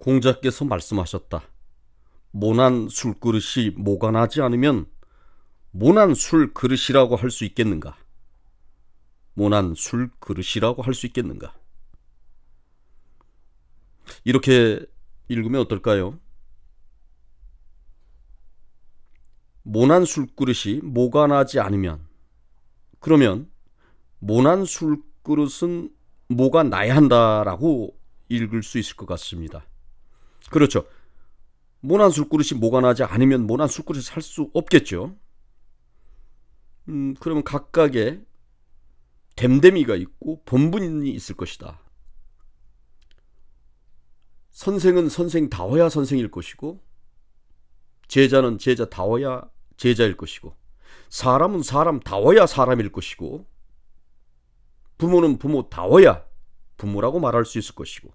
공자께서 말씀하셨다. 모난 술그릇이 모관하지 않으면 모난 술그릇이라고 할 수 있겠는가? 모난 술그릇이라고 할 수 있겠는가? 이렇게 읽으면 어떨까요? 모난 술그릇이 모관하지 않으면 그러면 모난 술그릇은 모가 나야 한다라고 읽을 수 있을 것 같습니다. 그렇죠. 모난 술그릇이 모가나지 않으면 모난 술그릇을 살 수 없겠죠. 음, 그러면 각각의 댐댐이가 있고 본분이 있을 것이다. 선생은 선생다워야 선생일 것이고 제자는 제자다워야 제자일 것이고 사람은 사람다워야 사람일 것이고 부모는 부모다워야 부모라고 말할 수 있을 것이고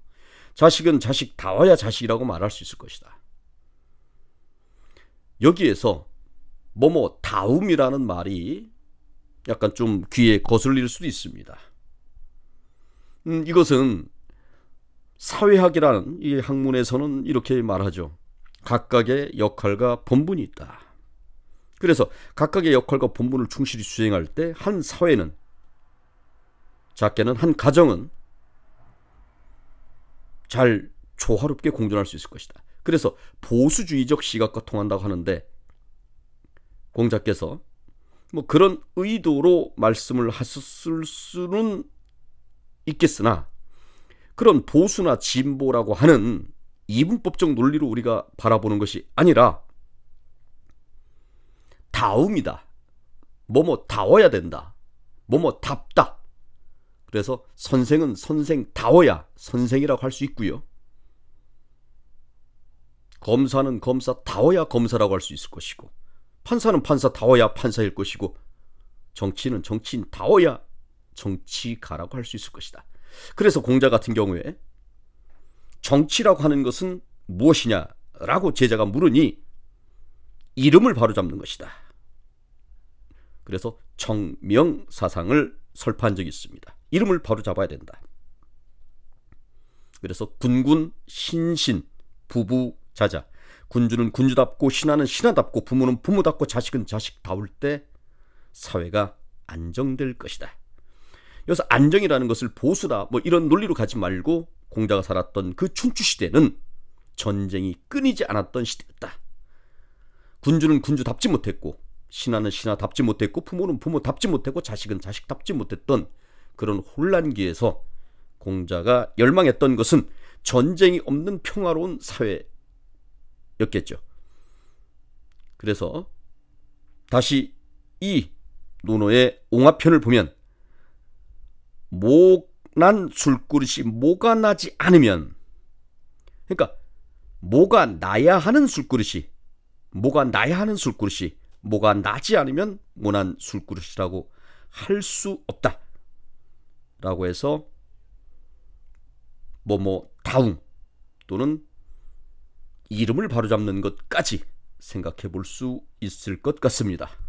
자식은 자식 다워야 자식이라고 말할 수 있을 것이다. 여기에서 뭐뭐 다움이라는 말이 약간 좀 귀에 거슬릴 수도 있습니다. 음, 이것은 사회학이라는 이 학문에서는 이렇게 말하죠. 각각의 역할과 본분이 있다. 그래서 각각의 역할과 본분을 충실히 수행할 때 한 사회는 작게는 한 가정은 잘 조화롭게 공존할 수 있을 것이다. 그래서 보수주의적 시각과 통한다고 하는데 공자께서 뭐 그런 의도로 말씀을 하셨을 수는 있겠으나 그런 보수나 진보라고 하는 이분법적 논리로 우리가 바라보는 것이 아니라 다움이다. 뭐뭐 다워야 된다. 뭐뭐 답다. 그래서 선생은 선생다워야 선생이라고 할 수 있고요. 검사는 검사다워야 검사라고 할 수 있을 것이고 판사는 판사다워야 판사일 것이고 정치인은 정치인다워야 정치가라고 할 수 있을 것이다. 그래서 공자 같은 경우에 정치라고 하는 것은 무엇이냐라고 제자가 물으니 이름을 바로잡는 것이다. 그래서 정명사상을 설판 적이 있습니다. 이름을 바로 잡아야 된다. 그래서 군군 신신 부부 자자 군주는 군주답고 신하는 신하답고 부모는 부모답고 자식은 자식다울 때 사회가 안정될 것이다. 여기서 안정이라는 것을 보수다 뭐 이런 논리로 가지 말고 공자가 살았던 그 춘추 시대는 전쟁이 끊이지 않았던 시대였다. 군주는 군주답지 못했고 신하는 신하답지 못했고 부모는 부모답지 못했고 자식은 자식답지 못했던 그런 혼란기에서 공자가 열망했던 것은 전쟁이 없는 평화로운 사회였겠죠. 그래서 다시 이 논어의 옹화편을 보면 모난 술그릇이 뭐가 나지 않으면 그러니까 뭐가 나야 하는 술그릇이 뭐가 나야 하는 술그릇이 뭐가 나지 않으면 모난 술그릇이라고 할 수 없다. 라고 해서 뭐뭐 뭐, 다웅 또는 이름을 바로잡는 것까지 생각해 볼 수 있을 것 같습니다.